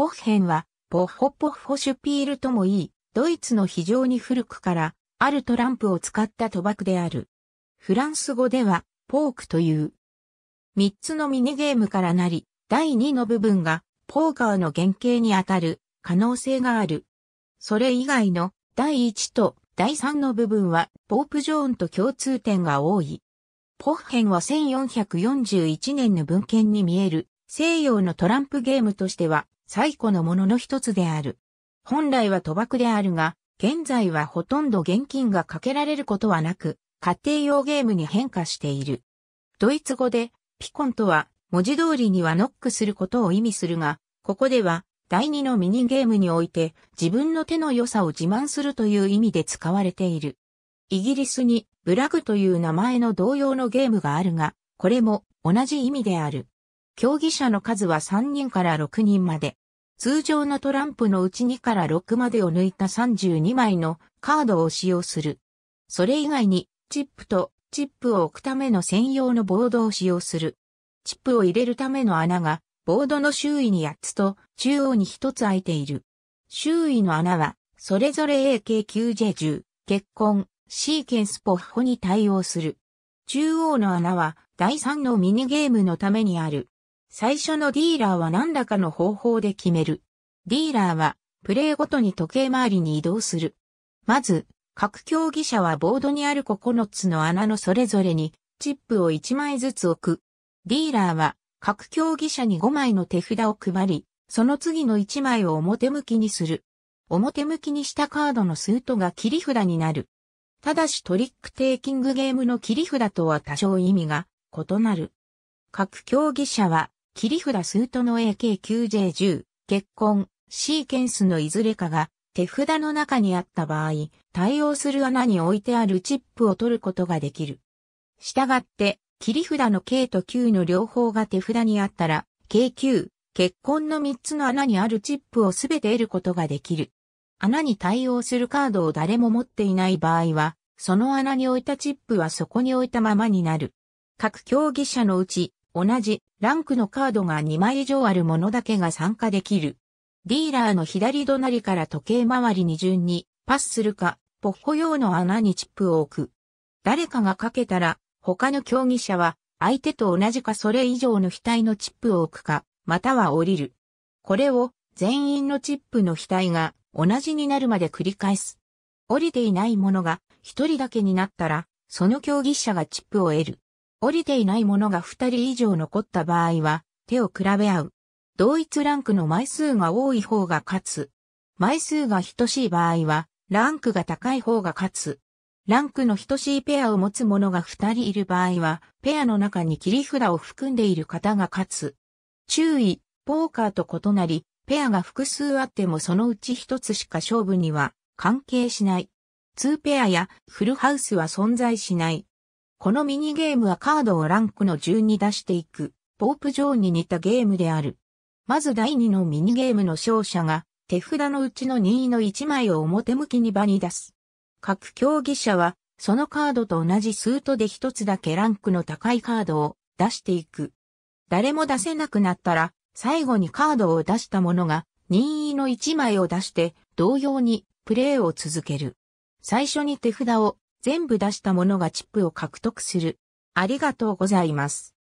ホッヘンは、ポッホポッホシュピールともいい、ドイツの非常に古くから、あるトランプを使った賭博である。フランス語では、ポークという。三つのミニゲームからなり、第二の部分が、ポーカーの原型にあたる、可能性がある。それ以外の、第一と第三の部分は、ポープジョーンと共通点が多い。ポッヘンは1441年の文献に見える、西洋のトランプゲームとしては、最古のものの一つである。本来は賭博であるが、現在はほとんど現金がかけられることはなく、家庭用ゲームに変化している。ドイツ語で、ピコンとは、文字通りにはノックすることを意味するが、ここでは、第二のミニゲームにおいて、自分の手の良さを自慢するという意味で使われている。イギリスに、ブラグという名前の同様のゲームがあるが、これも同じ意味である。競技者の数は3人から6人まで。通常のトランプのうち2から6までを抜いた32枚のカードを使用する。それ以外に、チップとチップを置くための専用のボードを使用する。チップを入れるための穴が、ボードの周囲に8つと中央に1つ開いている。周囲の穴は、それぞれ AK9J10、結婚、シーケンスポッホに対応する。中央の穴は、第3のミニゲームのためにある。最初のディーラーは何らかの方法で決める。ディーラーは、プレイごとに時計回りに移動する。まず、各競技者はボードにある9つの穴のそれぞれに、チップを1枚ずつ置く。ディーラーは、各競技者に5枚の手札を配り、その次の1枚を表向きにする。表向きにしたカードのスートが切り札になる。ただしトリックテイキングゲームの切り札とは多少意味が異なる。各競技者は切り札スートの AK9J10、結婚、シーケンスのいずれかが手札の中にあった場合、対応する穴に置いてあるチップを取ることができる。したがって、切り札の K と Q の両方が手札にあったら、K9、結婚の3つの穴にあるチップをすべて得ることができる。穴に対応するカードを誰も持っていない場合は、その穴に置いたチップはそこに置いたままになる。各競技者のうち、同じランクのカードが2枚以上あるものだけが参加できる。ディーラーの左隣から時計回りに順にパスするか、ポッコ用の穴にチップを置く。誰かがかけたら、他の競技者は相手と同じかそれ以上の額のチップを置くか、または降りる。これを全員のチップの額が同じになるまで繰り返す。降りていないものが一人だけになったら、その競技者がチップを得る。降りていないものが2人以上残った場合は、手を比べ合う。同一ランクの枚数が多い方が勝つ。枚数が等しい場合は、ランクが高い方が勝つ。ランクの等しいペアを持つ者が2人いる場合は、ペアの中に切り札を含んでいる方が勝つ。注意、ポーカーと異なり、ペアが複数あってもそのうち1つしか勝負には関係しない。2ペアやフルハウスは存在しない。このミニゲームはカードをランクの順に出していく、ポープ上に似たゲームである。まず第2のミニゲームの勝者が、手札のうちの任意の1枚を表向きに場に出す。各競技者は、そのカードと同じスートで一つだけランクの高いカードを出していく。誰も出せなくなったら、最後にカードを出した者が、任意の1枚を出して、同様にプレーを続ける。最初に手札を全部出したものがチップを獲得する。ありがとうございます。